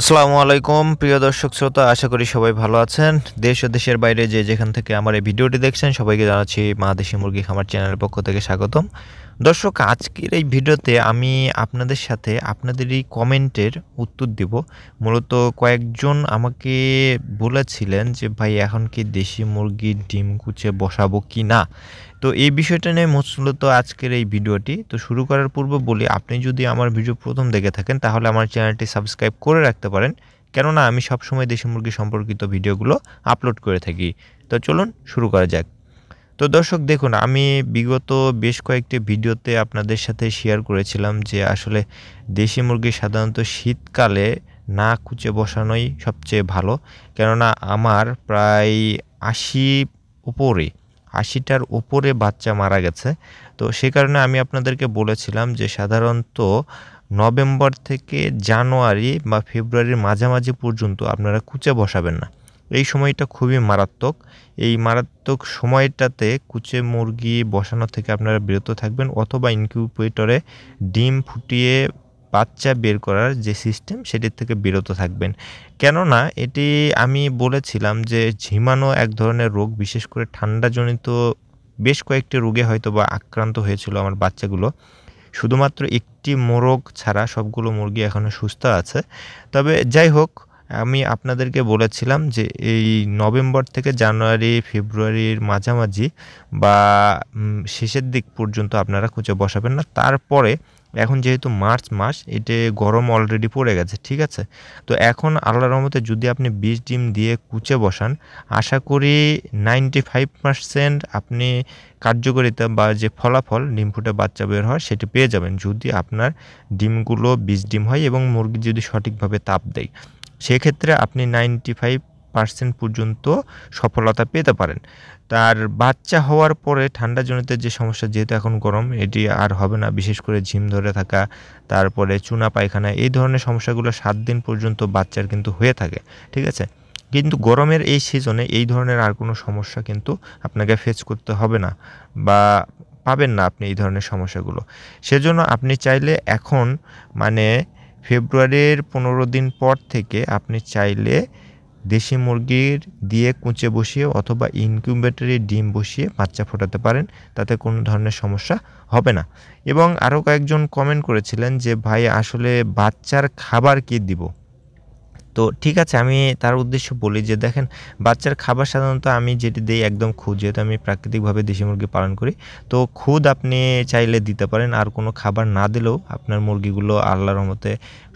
আসসালামু আলাইকুম প্রিয় দর্শক শ্রোতা আশা করি সবাই ভালো আছেন দেশ ও দেশের বাইরে যে যেখান থেকে আমার এই ভিডিওটি দেখছেন সবাইকে জানাচ্ছি মাদেশি মুরগি খামার চ্যানেলের পক্ষ থেকে স্বাগতম দর্শক আজকের এই ভিডিওতে আমি আপনাদের সাথে আপনাদেরই কমেন্টের উত্তর দিব মূলত কয়েকজন আমাকে বলেছিলেন যে ভাই এখন কি দেশি মুরগির ডিম কুচে বসাবো কি না তো এই বিষয়টা নিয়ে মূলত আজকের এই ভিডিওটি তো শুরু করার পূর্বে বলি আপনি যদি আমার ভিডিও প্রথম দেখে থাকেন তাহলে আমার চ্যানেলটি সাবস্ক্রাইব করে রাখতে পারেন কেননা আমি সবসময় দেশি মুরগি সম্পর্কিত ভিডিওগুলো আপলোড করে থাকি তো চলুন শুরু করা যাক তো দর্শক দেখুন আমি বিগত বেশ কয়েকটি ভিডিওতে আপনাদের সাথে শেয়ার করেছিলাম যে আসলে দেশি মুরগি সাধারণত শীতকালে না কুচে বসানোই সবচেয়ে ভালো কেননা আমার প্রায় আশি উপরে আশিটার ওপরে বাচ্চা মারা গেছে তো সে কারণে আমি আপনাদেরকে বলেছিলাম যে সাধারণত নভেম্বর থেকে জানুয়ারি বা ফেব্রুয়ারির মাঝামাঝি পর্যন্ত আপনারা কুচে বসাবেন না এই সময়টা খুবই মারাত্মক এই মারাত্মক সময়টাতে কুচে মুরগি বসানো থেকে আপনারা বিরত থাকবেন অথবা ইনকিউবেটরে ডিম ফুটিয়ে বাচ্চা বের করার যে সিস্টেম সেটির থেকে বিরত থাকবেন কেননা এটি আমি বলেছিলাম যে ঝিমানো এক ধরনের রোগ বিশেষ করে ঠান্ডাজনিত বেশ কয়েকটি রোগে হয়তো বা আক্রান্ত হয়েছিল আমার বাচ্চাগুলো শুধুমাত্র একটি মোরগ ছাড়া সবগুলো মুরগি এখনও সুস্থ আছে তবে যাই হোক আমি আপনাদেরকে বলেছিলাম যে এই নভেম্বর থেকে জানুয়ারি ফেব্রুয়ারির মাঝামাঝি বা শেষের দিক পর্যন্ত আপনারা খুঁজে বসাবেন না তারপরে এখন যেহেতু মার্চ মাস এতে গরম অলরেডি পড়ে গেছে ঠিক আছে তো এখন আল্লাহ রহমতে যদি আপনি বিশ ডিম দিয়ে কুচে বসান আশা করি নাইনটি ফাইভ পারসেন্ট আপনি কার্যকারিতা বা যে ফলাফল ডিম ফুটে বাচ্চা বের হয় সেটি পেয়ে যাবেন যদি আপনার ডিমগুলো বিশ ডিম হয় এবং মুরগি যদি সঠিকভাবে তাপ দেয় সেক্ষেত্রে আপনি নাইনটি ফাইভ পার্সেন্ট পর্যন্ত সফলতা পেতে পারেন তার বাচ্চা হওয়ার পরে জনিত যে সমস্যা যেহেতু এখন গরম এটি আর হবে না বিশেষ করে ঝিম ধরে থাকা তারপরে চুনা পায়খানা এই ধরনের সমস্যাগুলো সাত দিন পর্যন্ত বাচ্চার কিন্তু হয়ে থাকে ঠিক আছে কিন্তু গরমের এই সিজনে এই ধরনের আর কোনো সমস্যা কিন্তু আপনাকে ফেস করতে হবে না বা পাবেন না আপনি এই ধরনের সমস্যাগুলো সেজন্য আপনি চাইলে এখন মানে ফেব্রুয়ারির পনেরো দিন পর থেকে আপনি চাইলে দেশি মুরগির দিয়ে কুঁচে বসিয়ে অথবা ইনকিউবেটরে ডিম বসিয়ে বাচ্চা ফোটাতে পারেন তাতে কোনো ধরনের সমস্যা হবে না এবং আরও কয়েকজন কমেন্ট করেছিলেন যে ভাই আসলে বাচ্চার খাবার কি দিব তো ঠিক আছে আমি তার উদ্দেশ্য বলি যে দেখেন বাচ্চার খাবার সাধারণত আমি যেটি দিই একদম খুদ যেহেতু আমি প্রাকৃতিকভাবে দেশি মুরগি পালন করি তো খুদ আপনি চাইলে দিতে পারেন আর কোনো খাবার না দিলেও আপনার মুরগিগুলো আল্লাহর মতে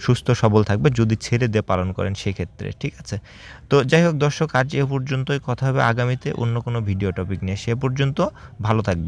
সুস্থ সবল থাকবে যদি ছেড়ে দিয়ে পালন করেন সেক্ষেত্রে ঠিক আছে তো যাই হোক দর্শক আজ এ পর্যন্তই কথা হবে আগামীতে অন্য কোনো ভিডিও টপিক নিয়ে সে পর্যন্ত ভালো থাকবে